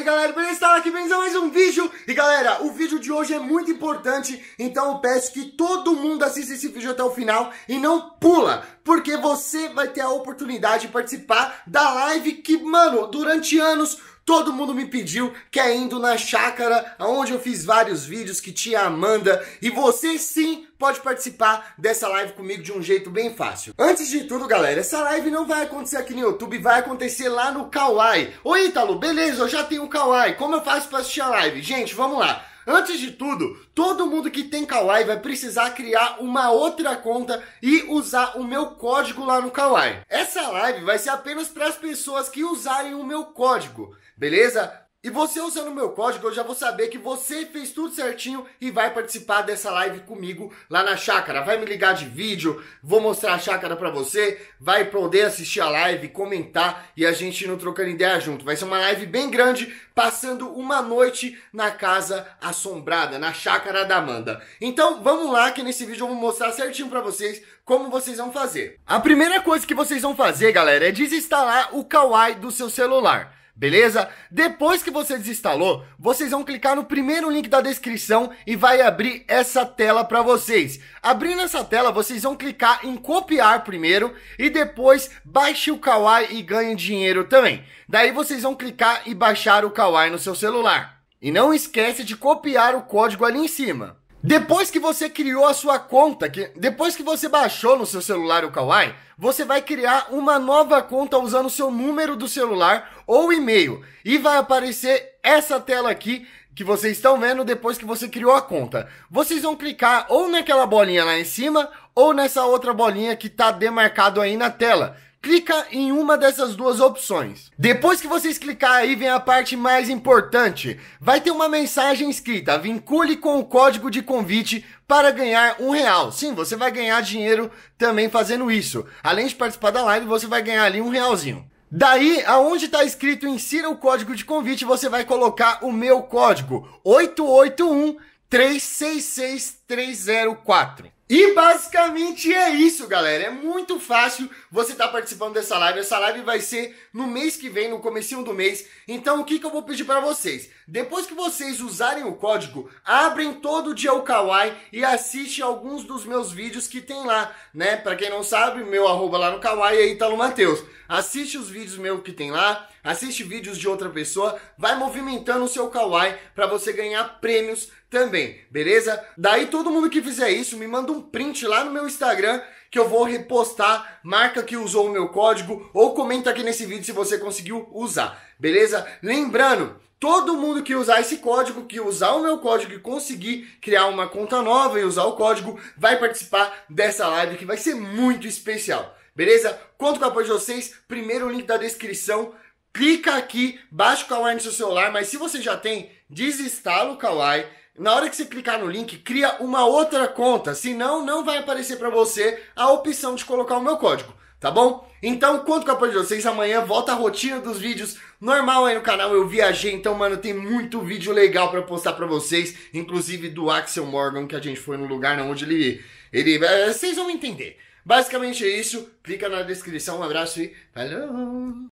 aí galera, beleza? Está aqui, bem a mais um vídeo E galera, o vídeo de hoje é muito importante Então eu peço que todo mundo assista esse vídeo até o final E não pula, porque você vai ter a oportunidade de participar da live que, mano, durante anos Todo mundo me pediu que é indo na chácara, onde eu fiz vários vídeos que tinha Amanda. E você sim pode participar dessa live comigo de um jeito bem fácil. Antes de tudo, galera, essa live não vai acontecer aqui no YouTube, vai acontecer lá no Kawaii. Oi, Ítalo, beleza, eu já tenho o Kawaii. Como eu faço para assistir a live? Gente, vamos lá. Antes de tudo, todo mundo que tem Kawaii vai precisar criar uma outra conta e usar o meu código lá no Kawaii. Essa live vai ser apenas para as pessoas que usarem o meu código, beleza? E você usando o meu código, eu já vou saber que você fez tudo certinho e vai participar dessa live comigo lá na chácara. Vai me ligar de vídeo, vou mostrar a chácara para você, vai poder assistir a live, comentar e a gente não trocando ideia junto. Vai ser uma live bem grande, passando uma noite na casa assombrada, na chácara da Amanda. Então, vamos lá que nesse vídeo eu vou mostrar certinho para vocês como vocês vão fazer. A primeira coisa que vocês vão fazer, galera, é desinstalar o Kawaii do seu celular beleza? Depois que você desinstalou, vocês vão clicar no primeiro link da descrição e vai abrir essa tela para vocês. Abrindo essa tela, vocês vão clicar em copiar primeiro e depois baixe o Kawaii e ganhe dinheiro também. Daí vocês vão clicar e baixar o Kawaii no seu celular. E não esquece de copiar o código ali em cima. Depois que você criou a sua conta, que depois que você baixou no seu celular o Kawaii, você vai criar uma nova conta usando o seu número do celular ou e-mail. E vai aparecer essa tela aqui que vocês estão vendo depois que você criou a conta. Vocês vão clicar ou naquela bolinha lá em cima ou nessa outra bolinha que está demarcado aí na tela clica em uma dessas duas opções. Depois que vocês clicar aí, vem a parte mais importante. Vai ter uma mensagem escrita, vincule com o código de convite para ganhar um real. Sim, você vai ganhar dinheiro também fazendo isso. Além de participar da live, você vai ganhar ali um realzinho. Daí, aonde está escrito insira o código de convite, você vai colocar o meu código 881 366304. E basicamente é isso, galera. É muito fácil você estar tá participando dessa live. Essa live vai ser no mês que vem, no comecinho do mês. Então, o que, que eu vou pedir para vocês? Depois que vocês usarem o código, abrem todo dia o Kawaii e assiste alguns dos meus vídeos que tem lá, né? Para quem não sabe, meu arroba lá no Kawaii é Italo Mateus. Assiste os vídeos meu que tem lá, assiste vídeos de outra pessoa, vai movimentando o seu Kawaii para você ganhar prêmios também, beleza? Daí todo mundo que fizer isso me manda um print lá no meu Instagram que eu vou repostar, marca que usou o meu código ou comenta aqui nesse vídeo se você conseguiu usar, beleza? Lembrando, todo mundo que usar esse código, que usar o meu código e conseguir criar uma conta nova e usar o código, vai participar dessa live que vai ser muito especial, beleza? Conto com o apoio de vocês, primeiro link da descrição clica aqui, baixa o Kawaii no seu celular, mas se você já tem, desinstala o Kawaii. Na hora que você clicar no link, cria uma outra conta, senão não vai aparecer para você a opção de colocar o meu código, tá bom? Então, conto com o apoio de vocês, amanhã volta a rotina dos vídeos normal aí no canal, eu viajei, então, mano, tem muito vídeo legal para postar para vocês, inclusive do Axel Morgan, que a gente foi no lugar onde ele... ele é, vocês vão entender. Basicamente é isso, clica na descrição, um abraço e falou!